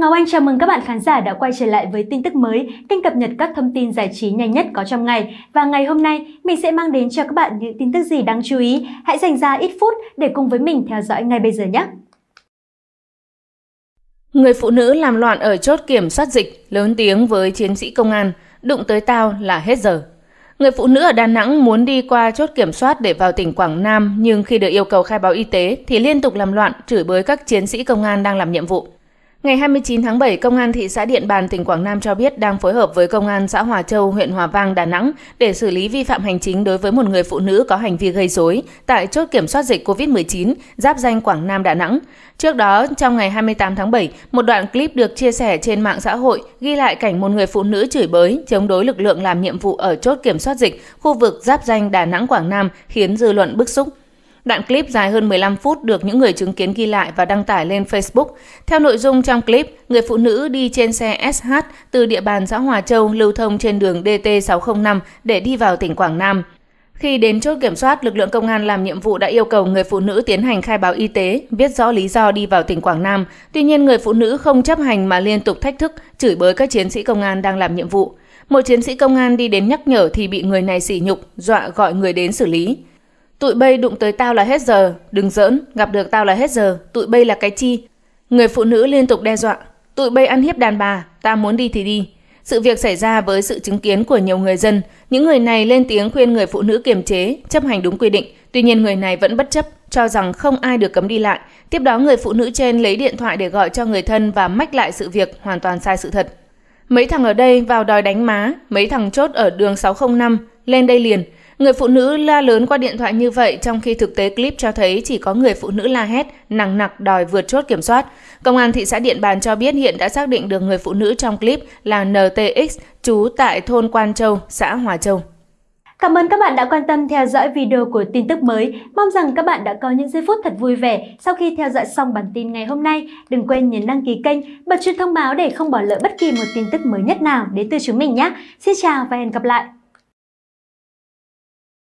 Ngọc Anh chào mừng các bạn khán giả đã quay trở lại với tin tức mới, kênh cập nhật các thông tin giải trí nhanh nhất có trong ngày. Và ngày hôm nay, mình sẽ mang đến cho các bạn những tin tức gì đáng chú ý. Hãy dành ra ít phút để cùng với mình theo dõi ngay bây giờ nhé! Người phụ nữ làm loạn ở chốt kiểm soát dịch, lớn tiếng với chiến sĩ công an, đụng tới tao là hết giờ. Người phụ nữ ở Đà Nẵng muốn đi qua chốt kiểm soát để vào tỉnh Quảng Nam, nhưng khi được yêu cầu khai báo y tế thì liên tục làm loạn, chửi bới các chiến sĩ công an đang làm nhiệm vụ. Ngày 29 tháng 7, Công an thị xã Điện Bàn, tỉnh Quảng Nam cho biết đang phối hợp với Công an xã Hòa Châu, huyện Hòa Vang, Đà Nẵng để xử lý vi phạm hành chính đối với một người phụ nữ có hành vi gây rối tại chốt kiểm soát dịch COVID-19 giáp danh Quảng Nam, Đà Nẵng. Trước đó, trong ngày 28 tháng 7, một đoạn clip được chia sẻ trên mạng xã hội ghi lại cảnh một người phụ nữ chửi bới, chống đối lực lượng làm nhiệm vụ ở chốt kiểm soát dịch khu vực giáp danh Đà Nẵng, Quảng Nam khiến dư luận bức xúc. Đoạn clip dài hơn 15 phút được những người chứng kiến ghi lại và đăng tải lên Facebook. Theo nội dung trong clip, người phụ nữ đi trên xe SH từ địa bàn xã Hòa Châu lưu thông trên đường DT605 để đi vào tỉnh Quảng Nam. Khi đến chốt kiểm soát, lực lượng công an làm nhiệm vụ đã yêu cầu người phụ nữ tiến hành khai báo y tế, viết rõ lý do đi vào tỉnh Quảng Nam. Tuy nhiên, người phụ nữ không chấp hành mà liên tục thách thức, chửi bới các chiến sĩ công an đang làm nhiệm vụ. Một chiến sĩ công an đi đến nhắc nhở thì bị người này sỉ nhục, dọa gọi người đến xử lý. Tụi bây đụng tới tao là hết giờ, đừng giỡn, gặp được tao là hết giờ, tụi bây là cái chi? Người phụ nữ liên tục đe dọa, tụi bây ăn hiếp đàn bà, ta muốn đi thì đi. Sự việc xảy ra với sự chứng kiến của nhiều người dân, những người này lên tiếng khuyên người phụ nữ kiềm chế, chấp hành đúng quy định. Tuy nhiên người này vẫn bất chấp, cho rằng không ai được cấm đi lại. Tiếp đó người phụ nữ trên lấy điện thoại để gọi cho người thân và mách lại sự việc hoàn toàn sai sự thật. Mấy thằng ở đây vào đòi đánh má, mấy thằng chốt ở đường 605, lên đây liền. Người phụ nữ la lớn qua điện thoại như vậy trong khi thực tế clip cho thấy chỉ có người phụ nữ la hét, nặng nặc đòi vượt chốt kiểm soát. Công an thị xã Điện Bàn cho biết hiện đã xác định được người phụ nữ trong clip là NTX, trú tại thôn Quan Châu, xã Hòa Châu. Cảm ơn các bạn đã quan tâm theo dõi video của tin tức mới. Mong rằng các bạn đã có những giây phút thật vui vẻ sau khi theo dõi xong bản tin ngày hôm nay. Đừng quên nhấn đăng ký kênh, bật chuông thông báo để không bỏ lỡ bất kỳ một tin tức mới nhất nào đến từ chúng mình nhé. Xin chào và hẹn gặp lại!